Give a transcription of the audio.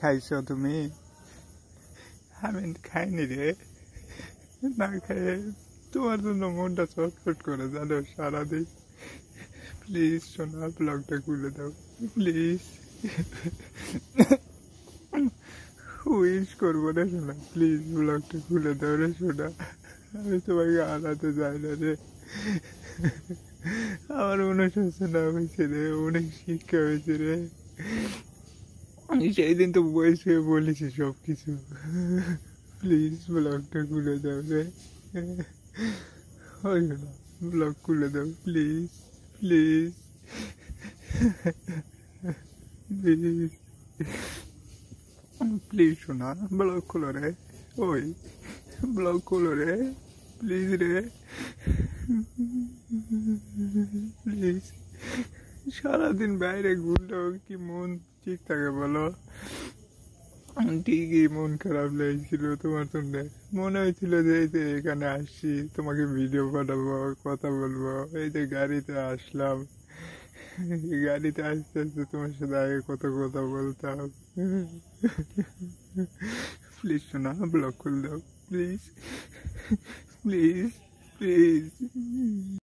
খাইছ তুমি আমি খাইনি রে না খাই তোমার জন্য মনটা চটফট করে জানো সারাদিন প্লিজ সোনা ব্লগটা খুলে দাও প্লিজ উইশ করবো রে সোনা প্লিজ ব্লগটা খুলে দাও রে সোনা আমি তোমাকে আনাতে যাই না রে আমার মনে হচ্ছে না হয়েছে রে অনেক শিক্ষা হয়েছে রে আমি সেই দিন তো বয়স হয়ে বলেছি সব কিছু প্লিজ ব্লগটা খুলে দাও রে হয়ে ব্লগ খুলে দাও প্লিজ প্লিজ প্লিজ প্লিজ শোনা ব্লগ খোলো রে ওই ব্লগ খোলো রে প্লিজ রে প্লিজ সারাদিন বাইরে ঘুরলেও কি মন ঠিক থাকে বলো ঠিকই মন খারাপ লাগছিল তোমার সঙ্গে মনে হয়েছিল যে এই যে এখানে আসছি তোমাকে ভিডিও পাঠাবো কথা বলবো এই যে গাড়িতে আসলাম গাড়িতে আসতে আসতে তোমার সাথে আগে কত কথা বলতাম প্লিজ শোনা ব্লক করে দাও প্লিজ প্লিজ প্লিজ